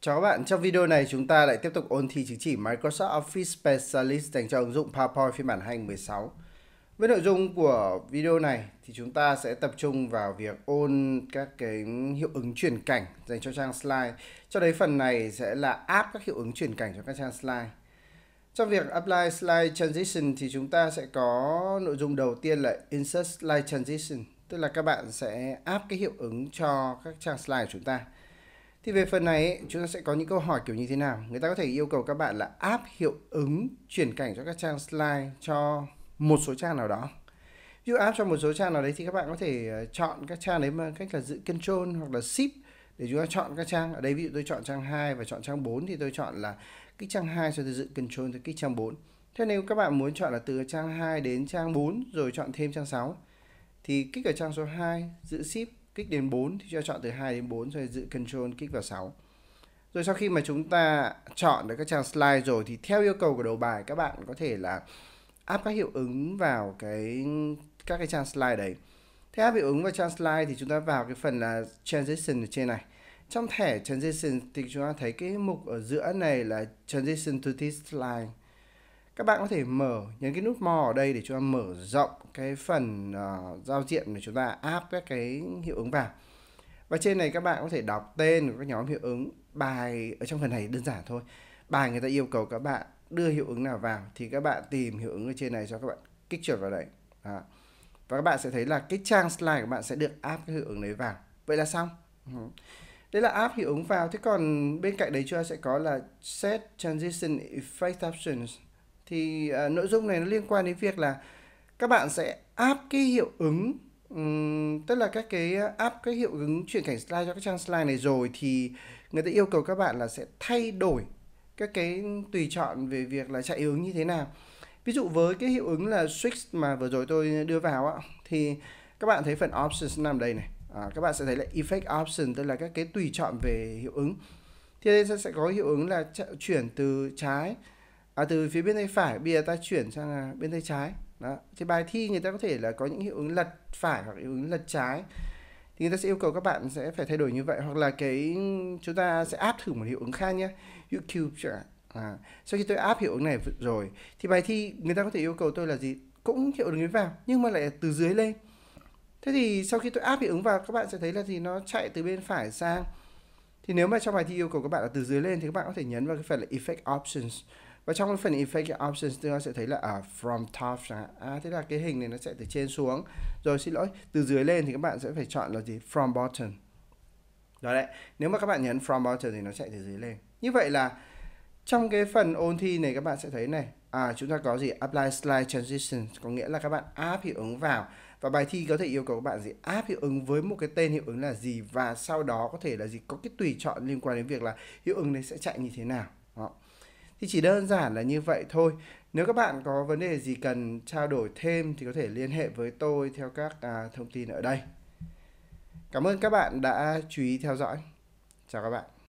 Chào các bạn, trong video này chúng ta lại tiếp tục ôn thi chứng chỉ Microsoft Office Specialist dành cho ứng dụng PowerPoint phiên bản 2016. Với nội dung của video này thì chúng ta sẽ tập trung vào việc ôn các cái hiệu ứng chuyển cảnh dành cho trang slide. Cho đấy phần này sẽ là áp các hiệu ứng chuyển cảnh cho các trang slide. Trong việc apply slide transition thì chúng ta sẽ có nội dung đầu tiên là insert slide transition, tức là các bạn sẽ áp cái hiệu ứng cho các trang slide của chúng ta. Thì về phần này chúng ta sẽ có những câu hỏi kiểu như thế nào? Người ta có thể yêu cầu các bạn là áp hiệu ứng chuyển cảnh cho các trang slide cho một số trang nào đó. Ví dụ áp cho một số trang nào đấy thì các bạn có thể ờ, chọn các trang đấy bằng cách là giữ control hoặc là shift để chúng ta chọn các trang. Ở đây ví dụ tôi chọn trang 2 và chọn trang 4 thì tôi chọn là kích trang 2 cho tôi giữ control tôi kích trang 4. Thế nếu các bạn muốn chọn là từ trang 2 đến trang 4 rồi chọn thêm trang 6 thì kích ở trang số 2 giữ shift kích đến 4 thì cho chọn từ 2 đến 4 rồi giữ Control kích vào 6. Rồi sau khi mà chúng ta chọn được các trang slide rồi thì theo yêu cầu của đầu bài các bạn có thể là áp các hiệu ứng vào cái các cái trang slide đấy. Thế áp hiệu ứng vào trang slide thì chúng ta vào cái phần là transition ở trên này. Trong thẻ transition thì chúng ta thấy cái mục ở giữa này là transition to this slide các bạn có thể mở nhấn cái nút more ở đây để chúng ta mở rộng cái phần uh, giao diện để chúng ta áp các cái hiệu ứng vào và trên này các bạn có thể đọc tên của các nhóm hiệu ứng bài ở trong phần này đơn giản thôi bài người ta yêu cầu các bạn đưa hiệu ứng nào vào thì các bạn tìm hiệu ứng ở trên này cho các bạn kích chuột vào đấy à. và các bạn sẽ thấy là cái trang slide của bạn sẽ được áp cái hiệu ứng đấy vào vậy là xong ừ. đấy là áp hiệu ứng vào thế còn bên cạnh đấy chúng ta sẽ có là set transition effect options thì uh, nội dung này nó liên quan đến việc là các bạn sẽ áp cái hiệu ứng um, tức là các cái áp à, cái hiệu ứng chuyển cảnh slide cho các trang slide này rồi thì người ta yêu cầu các bạn là sẽ thay đổi các cái tùy chọn về việc là chạy hiệu ứng như thế nào ví dụ với cái hiệu ứng là switch mà vừa rồi tôi đưa vào á thì các bạn thấy phần options nằm đây này à, các bạn sẽ thấy là effect option tức là các cái tùy chọn về hiệu ứng thì đây sẽ có hiệu ứng là chuyển từ trái à, từ phía bên tay phải bây giờ ta chuyển sang à, bên tay trái đó thì bài thi người ta có thể là có những hiệu ứng lật phải hoặc hiệu ứng lật trái thì người ta sẽ yêu cầu các bạn sẽ phải thay đổi như vậy hoặc là cái chúng ta sẽ áp thử một hiệu ứng khác nhé YouTube chẳng hạn à, sau khi tôi áp hiệu ứng này rồi thì bài thi người ta có thể yêu cầu tôi là gì cũng hiệu ứng vào nhưng mà lại từ dưới lên thế thì sau khi tôi áp hiệu ứng vào các bạn sẽ thấy là gì nó chạy từ bên phải sang thì nếu mà trong bài thi yêu cầu các bạn là từ dưới lên thì các bạn có thể nhấn vào cái phần là effect options và trong phần effect options chúng ta sẽ thấy là ở à, from top à, thế là cái hình này nó sẽ từ trên xuống rồi xin lỗi từ dưới lên thì các bạn sẽ phải chọn là gì from bottom đó đấy nếu mà các bạn nhấn from bottom thì nó chạy từ dưới lên như vậy là trong cái phần ôn thi này các bạn sẽ thấy này à, chúng ta có gì apply slide transition có nghĩa là các bạn áp hiệu ứng vào và bài thi có thể yêu cầu các bạn gì áp hiệu ứng với một cái tên hiệu ứng là gì và sau đó có thể là gì có cái tùy chọn liên quan đến việc là hiệu ứng này sẽ chạy như thế nào thì chỉ đơn giản là như vậy thôi nếu các bạn có vấn đề gì cần trao đổi thêm thì có thể liên hệ với tôi theo các à, thông tin ở đây cảm ơn các bạn đã chú ý theo dõi chào các bạn